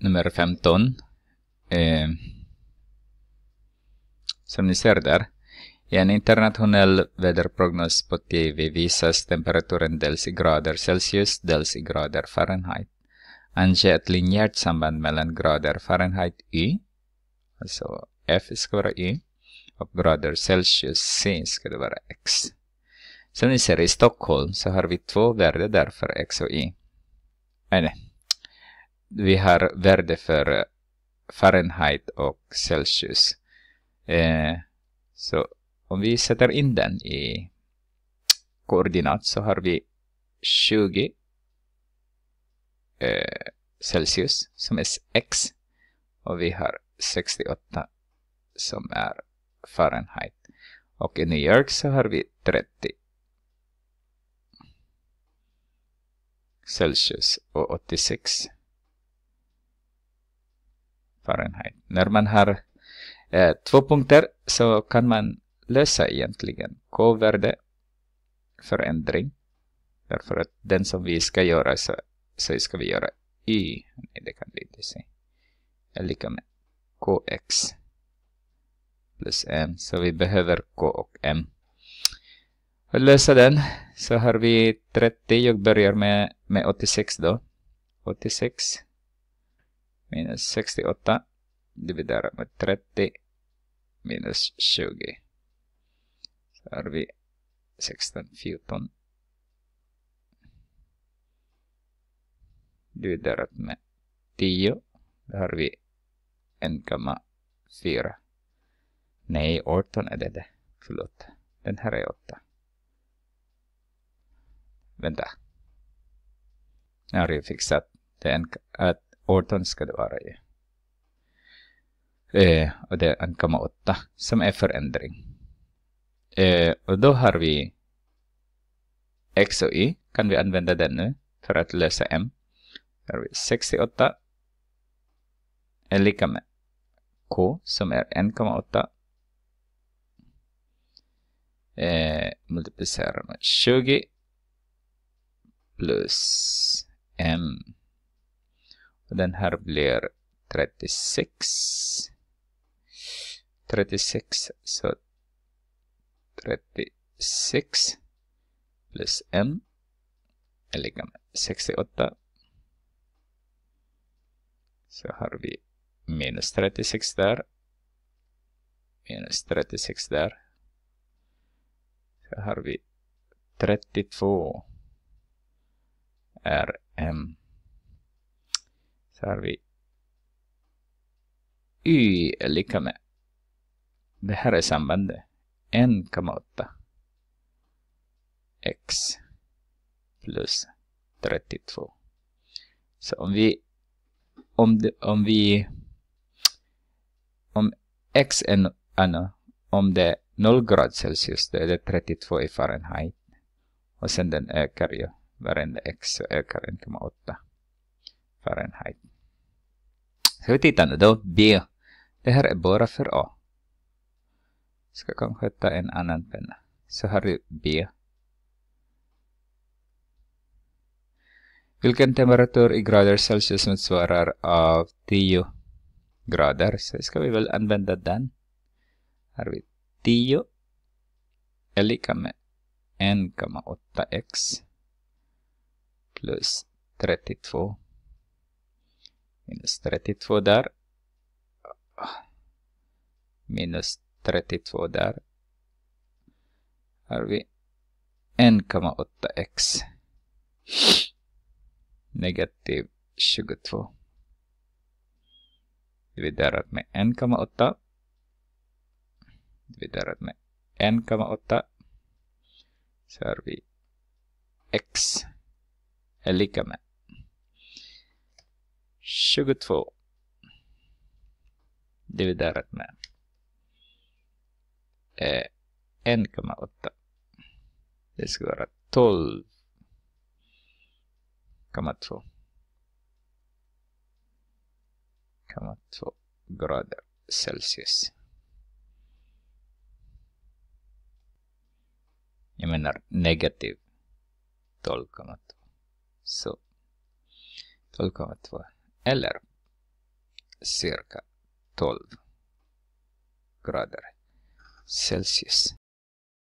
nummer 15. Eh, som ni ser där. I en internationell väderprognos på TV visas temperaturen dels i grader Celsius, dels i grader Fahrenheit. Ange ett linjärt samband mellan grader Fahrenheit Y, alltså F ska vara Y, och grader Celsius C ska det vara X. Som ni ser i Stockholm så har vi två värden där för X och Y. Äh, vi har värde för eh, Fahrenheit och Celsius. Eh, så om vi sätter in den i koordinat så har vi 20 eh, Celsius som är X och vi har 68 som är Fahrenheit. Och i New York så har vi 30 Celsius och 86 Fahrenheit. När man har eh, två punkter så kan man lösa egentligen k-värde förändring. Därför att den som vi ska göra så, så ska vi göra y. Nej, det kan vi inte se. Är lika med kx plus m. Så vi behöver k och m. För att lösa den så har vi 30. Jag börjar med, med 86 då. 86 minus 68 dividerat med 30 minus 20. Så har vi 16, 14 dividerat med 10. Då har vi 1,4. Nej, 18 är det Förlåt. Den här är 8. Vänta. Nu har jag fixat den att 18 ska det vara ju. Eh, och det är 1,8 som är förändring. Eh, och då har vi X och Y. Kan vi använda den nu för att lösa M? Här har vi 68 är lika med K som är 1,8 eh, multiplicerar med 20 plus M den här blir 36. 36, så 36 plus m är lika med 68. Så har vi minus 36 där. Minus 36 där. Så har vi 32 är m. Så har vi y är lika med det här är sambandet. 18 x plus 32. Så om vi om, det, om vi om x är anna, ah, om det är 0 grad Celsius då är det 32 i Fahrenheit. Och sen den ökar ju varenda x så ökar 1,8 Fahrenheit. Ska vi titta nu? då? B. Det här är bara för A. Ska kanske ta en annan penna. Så har du B. Vilken temperatur i grader Celsius motsvarar av 10 grader? Så ska vi väl använda den. Här har vi 10 är lika med 1,8x plus 32. 32 där. Minus 32 där. Har vi 1,8x. Negativ 22. Dividerat med 1,8. Dividerat med 1,8. Så har vi x är lika med 22. Dividerat med 1,8. Eh, Det ska vara 12,2. grader Celsius. Jag menar negativ 12,2. Så 12,2 eller cirka 12 grader Celsius.